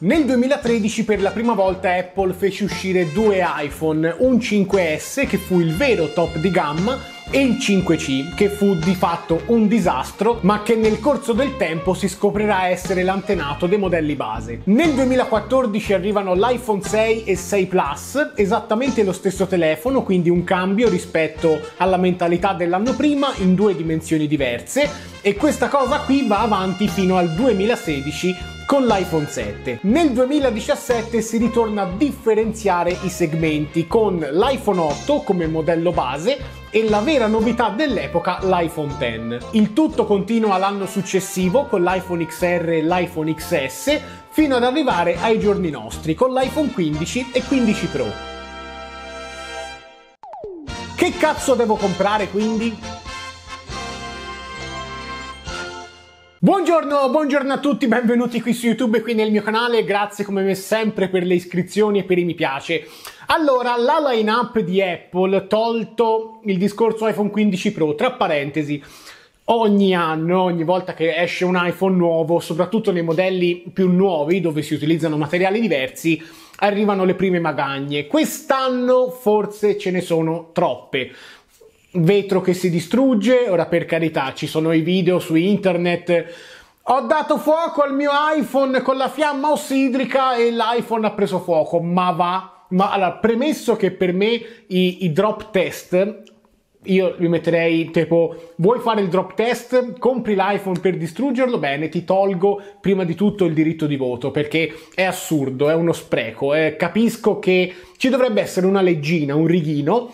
Nel 2013 per la prima volta Apple fece uscire due iPhone, un 5S che fu il vero top di gamma e il 5C, che fu di fatto un disastro, ma che nel corso del tempo si scoprirà essere l'antenato dei modelli base. Nel 2014 arrivano l'iPhone 6 e 6 Plus, esattamente lo stesso telefono, quindi un cambio rispetto alla mentalità dell'anno prima in due dimensioni diverse e questa cosa qui va avanti fino al 2016 con l'iPhone 7. Nel 2017 si ritorna a differenziare i segmenti con l'iPhone 8 come modello base e la vera novità dell'epoca l'iPhone X. Il tutto continua l'anno successivo con l'iPhone XR e l'iPhone XS fino ad arrivare ai giorni nostri con l'iPhone 15 e 15 Pro. Che cazzo devo comprare quindi? Buongiorno, buongiorno a tutti, benvenuti qui su YouTube e qui nel mio canale, grazie come sempre per le iscrizioni e per i mi piace. Allora, la line-up di Apple, tolto il discorso iPhone 15 Pro, tra parentesi, ogni anno, ogni volta che esce un iPhone nuovo, soprattutto nei modelli più nuovi, dove si utilizzano materiali diversi, arrivano le prime magagne. Quest'anno forse ce ne sono troppe vetro che si distrugge, ora per carità ci sono i video su internet. Ho dato fuoco al mio iPhone con la fiamma ossidrica e l'iPhone ha preso fuoco, ma va. Ma allora, premesso che per me i, i drop test io li metterei tipo vuoi fare il drop test compri l'iPhone per distruggerlo bene ti tolgo prima di tutto il diritto di voto perché è assurdo è uno spreco eh. capisco che ci dovrebbe essere una leggina un righino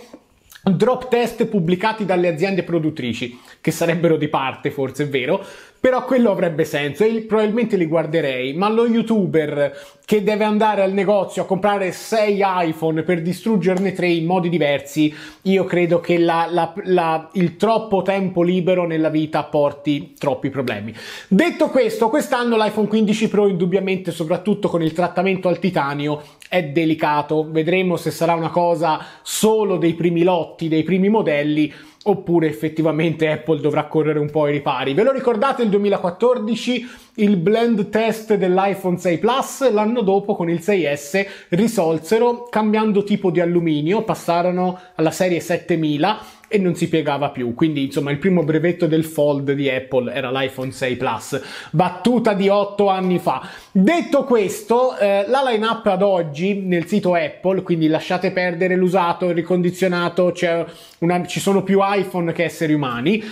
drop test pubblicati dalle aziende produttrici, che sarebbero di parte forse, è vero, però quello avrebbe senso e probabilmente li guarderei, ma lo youtuber che deve andare al negozio a comprare 6 iPhone per distruggerne 3 in modi diversi, io credo che la, la, la, il troppo tempo libero nella vita porti troppi problemi. Detto questo, quest'anno l'iPhone 15 Pro indubbiamente, soprattutto con il trattamento al titanio, è delicato. Vedremo se sarà una cosa solo dei primi lotti, dei primi modelli oppure effettivamente Apple dovrà correre un po' ai ripari. Ve lo ricordate il 2014? Il blend test dell'iPhone 6 Plus, l'anno dopo con il 6S risolsero cambiando tipo di alluminio, passarono alla serie 7000 e non si piegava più. Quindi, insomma, il primo brevetto del Fold di Apple era l'iPhone 6 Plus, battuta di otto anni fa. Detto questo, eh, la lineup ad oggi nel sito Apple, quindi lasciate perdere l'usato, il ricondizionato, cioè una, ci sono più iPhone che esseri umani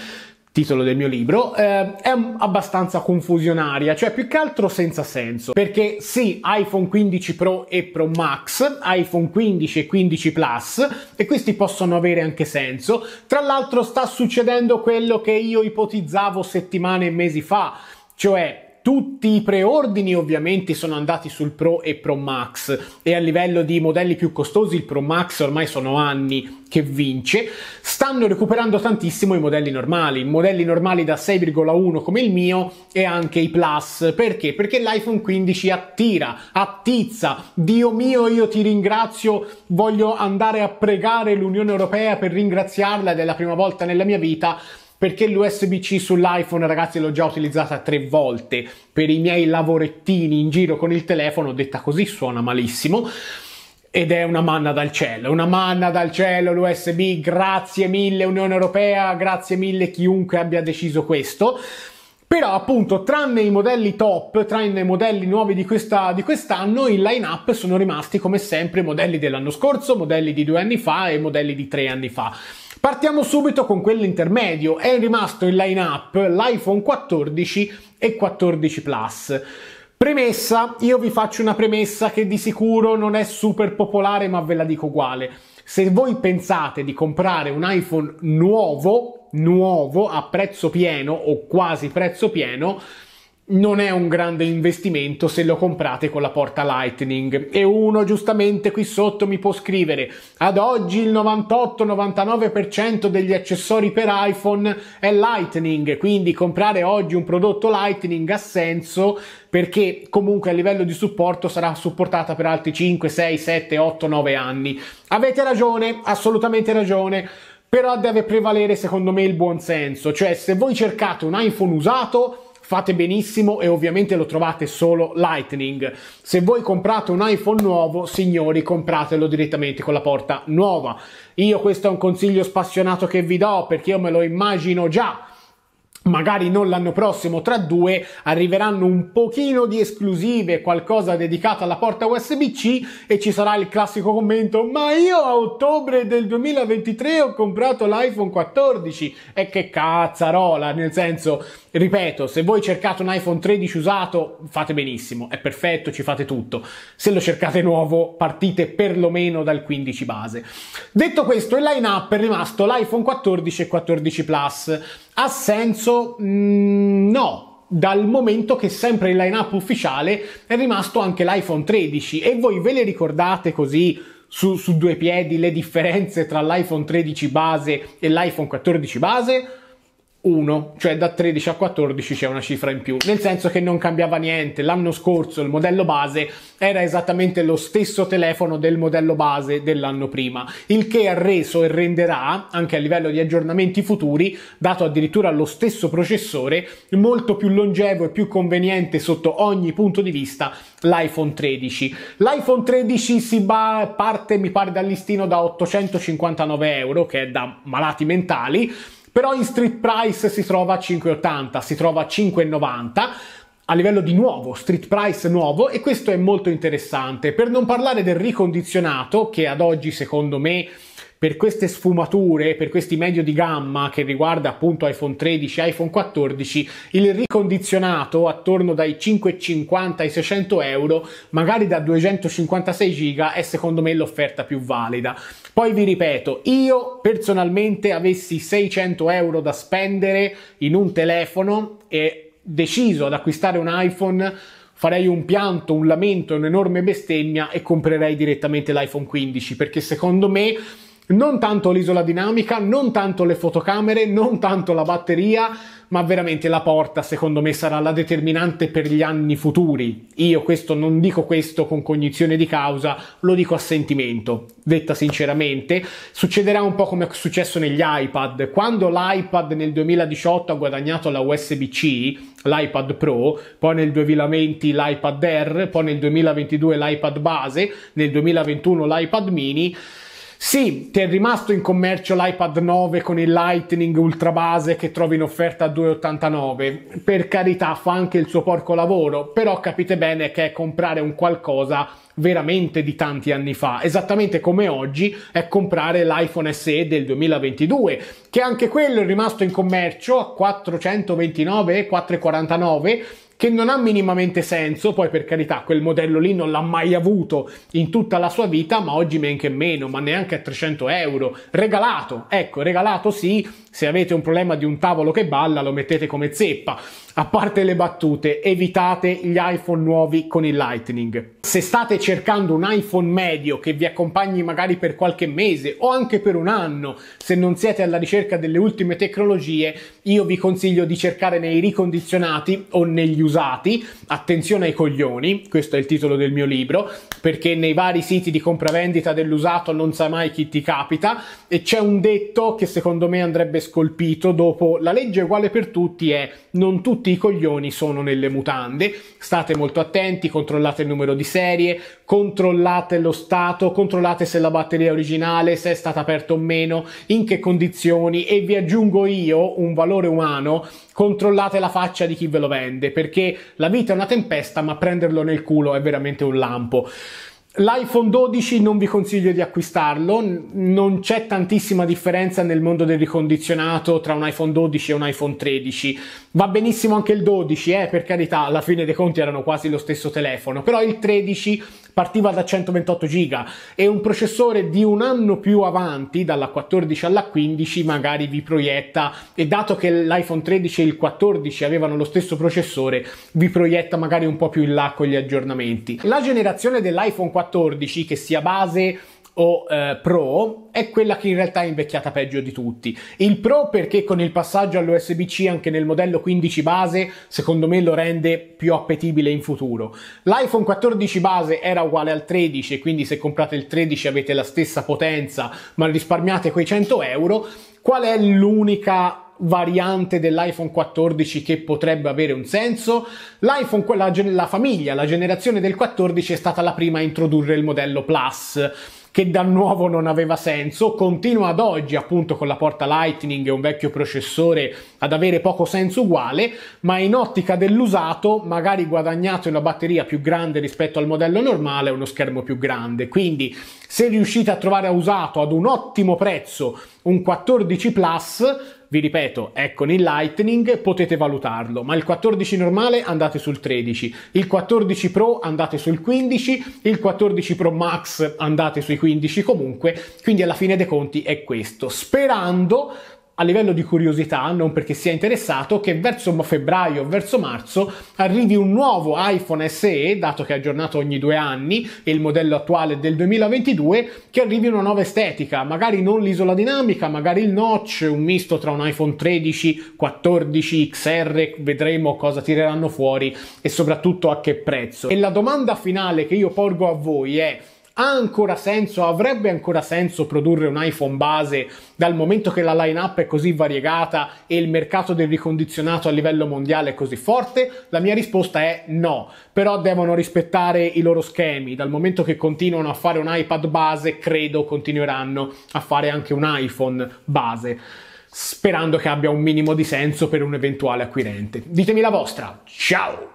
titolo del mio libro, eh, è abbastanza confusionaria, cioè più che altro senza senso, perché sì, iPhone 15 Pro e Pro Max, iPhone 15 e 15 Plus, e questi possono avere anche senso. Tra l'altro sta succedendo quello che io ipotizzavo settimane e mesi fa, cioè tutti i preordini ovviamente sono andati sul Pro e Pro Max e a livello di modelli più costosi il Pro Max ormai sono anni che vince. Stanno recuperando tantissimo i modelli normali, i modelli normali da 6,1 come il mio e anche i Plus. Perché? Perché l'iPhone 15 attira, attizza. Dio mio, io ti ringrazio, voglio andare a pregare l'Unione Europea per ringraziarla ed è la prima volta nella mia vita perché l'USB-C sull'iPhone ragazzi l'ho già utilizzata tre volte per i miei lavorettini in giro con il telefono, detta così suona malissimo ed è una manna dal cielo, una manna dal cielo l'USB, grazie mille Unione Europea, grazie mille chiunque abbia deciso questo. Però appunto tranne i modelli top, tranne i modelli nuovi di, questa, di quest'anno, in line-up sono rimasti come sempre modelli dell'anno scorso, modelli di due anni fa e modelli di tre anni fa. Partiamo subito con quello intermedio, è rimasto in line-up l'iPhone 14 e 14 Plus. Premessa, io vi faccio una premessa che di sicuro non è super popolare, ma ve la dico uguale. Se voi pensate di comprare un iPhone nuovo, nuovo a prezzo pieno o quasi prezzo pieno, non è un grande investimento se lo comprate con la porta Lightning. E uno giustamente qui sotto mi può scrivere, ad oggi il 98-99% degli accessori per iPhone è Lightning, quindi comprare oggi un prodotto Lightning ha senso perché comunque a livello di supporto sarà supportata per altri 5, 6, 7, 8, 9 anni. Avete ragione, assolutamente ragione però deve prevalere secondo me il buonsenso, cioè se voi cercate un iPhone usato fate benissimo e ovviamente lo trovate solo Lightning. Se voi comprate un iPhone nuovo, signori, compratelo direttamente con la porta nuova. Io questo è un consiglio spassionato che vi do perché io me lo immagino già magari non l'anno prossimo, tra due, arriveranno un pochino di esclusive, qualcosa dedicato alla porta USB-C e ci sarà il classico commento ma io a ottobre del 2023 ho comprato l'iPhone 14 e che cazzarola, nel senso, ripeto, se voi cercate un iPhone 13 usato fate benissimo, è perfetto, ci fate tutto, se lo cercate nuovo partite perlomeno dal 15 base. Detto questo, il line-up è rimasto l'iPhone 14 e 14 Plus, ha senso? Mm, no, dal momento che sempre in line-up ufficiale è rimasto anche l'iPhone 13 e voi ve le ricordate così su, su due piedi le differenze tra l'iPhone 13 base e l'iPhone 14 base? 1, cioè da 13 a 14 c'è una cifra in più, nel senso che non cambiava niente. L'anno scorso il modello base era esattamente lo stesso telefono del modello base dell'anno prima, il che ha reso e renderà, anche a livello di aggiornamenti futuri, dato addirittura lo stesso processore, molto più longevo e più conveniente sotto ogni punto di vista l'iPhone 13. L'iPhone 13 si ba- parte, mi pare, dal listino da 859 euro, che è da malati mentali però in street price si trova a 5,80, si trova a 5,90 a livello di nuovo, street price nuovo e questo è molto interessante. Per non parlare del ricondizionato che ad oggi secondo me per queste sfumature, per questi medio di gamma che riguarda appunto iPhone 13 e iPhone 14, il ricondizionato attorno dai 550 ai 600 euro, magari da 256 giga, è secondo me l'offerta più valida. Poi vi ripeto, io personalmente avessi 600 euro da spendere in un telefono e deciso ad acquistare un iPhone, farei un pianto, un lamento, un'enorme bestemmia e comprerei direttamente l'iPhone 15 perché secondo me non tanto l'isola dinamica, non tanto le fotocamere, non tanto la batteria, ma veramente la porta secondo me sarà la determinante per gli anni futuri. Io questo non dico questo con cognizione di causa, lo dico a sentimento. Detta sinceramente, succederà un po' come è successo negli iPad. Quando l'iPad nel 2018 ha guadagnato la USB-C, l'iPad Pro, poi nel 2020 l'iPad Air, poi nel 2022 l'iPad base, nel 2021 l'iPad mini, sì, ti è rimasto in commercio l'iPad 9 con il Lightning Ultra Base che trovi in offerta a 2,89. Per carità, fa anche il suo porco lavoro, però capite bene che è comprare un qualcosa veramente di tanti anni fa, esattamente come oggi è comprare l'iPhone SE del 2022, che anche quello è rimasto in commercio a 429, e 449 che non ha minimamente senso, poi per carità quel modello lì non l'ha mai avuto in tutta la sua vita, ma oggi men che meno, ma neanche a 300 euro, regalato, ecco, regalato sì, se avete un problema di un tavolo che balla lo mettete come zeppa. A parte le battute, evitate gli iPhone nuovi con il Lightning. Se state cercando un iPhone medio che vi accompagni magari per qualche mese o anche per un anno, se non siete alla ricerca delle ultime tecnologie, io vi consiglio di cercare nei ricondizionati o negli usati. Attenzione ai coglioni, questo è il titolo del mio libro, perché nei vari siti di compravendita dell'usato non sai mai chi ti capita e c'è un detto che secondo me andrebbe scolpito dopo la legge uguale per tutti è non tutti i coglioni sono nelle mutande, state molto attenti, controllate il numero di serie, controllate lo stato, controllate se la batteria originale, se è stata aperta o meno, in che condizioni e vi aggiungo io un valore umano, controllate la faccia di chi ve lo vende perché la vita è una tempesta ma prenderlo nel culo è veramente un lampo. L'iPhone 12 non vi consiglio di acquistarlo, non c'è tantissima differenza nel mondo del ricondizionato tra un iPhone 12 e un iPhone 13. Va benissimo anche il 12, eh, per carità, alla fine dei conti erano quasi lo stesso telefono, però il 13 partiva da 128 giga e un processore di un anno più avanti, dalla 14 alla 15, magari vi proietta, e dato che l'iPhone 13 e il 14 avevano lo stesso processore, vi proietta magari un po' più in là con gli aggiornamenti. La generazione dell'iPhone 14, che sia base o eh, Pro è quella che in realtà è invecchiata peggio di tutti. Il Pro perché con il passaggio all'USB-C anche nel modello 15 base, secondo me lo rende più appetibile in futuro. L'iPhone 14 base era uguale al 13, quindi se comprate il 13 avete la stessa potenza, ma risparmiate quei 100 euro. Qual è l'unica variante dell'iPhone 14 che potrebbe avere un senso. L'iPhone, la, la famiglia, la generazione del 14 è stata la prima a introdurre il modello Plus che da nuovo non aveva senso, continua ad oggi appunto con la porta Lightning e un vecchio processore ad avere poco senso uguale, ma in ottica dell'usato magari guadagnato una batteria più grande rispetto al modello normale uno schermo più grande. Quindi se riuscite a trovare a usato ad un ottimo prezzo un 14 Plus vi ripeto, è con il Lightning potete valutarlo, ma il 14 normale andate sul 13, il 14 Pro andate sul 15, il 14 Pro Max andate sui 15 comunque, quindi alla fine dei conti è questo, sperando a livello di curiosità, non perché sia interessato, che verso febbraio, verso marzo arrivi un nuovo iPhone SE, dato che è aggiornato ogni due anni, e il modello attuale del 2022, che arrivi una nuova estetica, magari non l'isola dinamica, magari il notch, un misto tra un iPhone 13, 14, XR, vedremo cosa tireranno fuori e soprattutto a che prezzo. E la domanda finale che io porgo a voi è ha ancora senso, avrebbe ancora senso produrre un iPhone base dal momento che la line-up è così variegata e il mercato del ricondizionato a livello mondiale è così forte? La mia risposta è no, però devono rispettare i loro schemi, dal momento che continuano a fare un iPad base, credo continueranno a fare anche un iPhone base sperando che abbia un minimo di senso per un eventuale acquirente. Ditemi la vostra, ciao!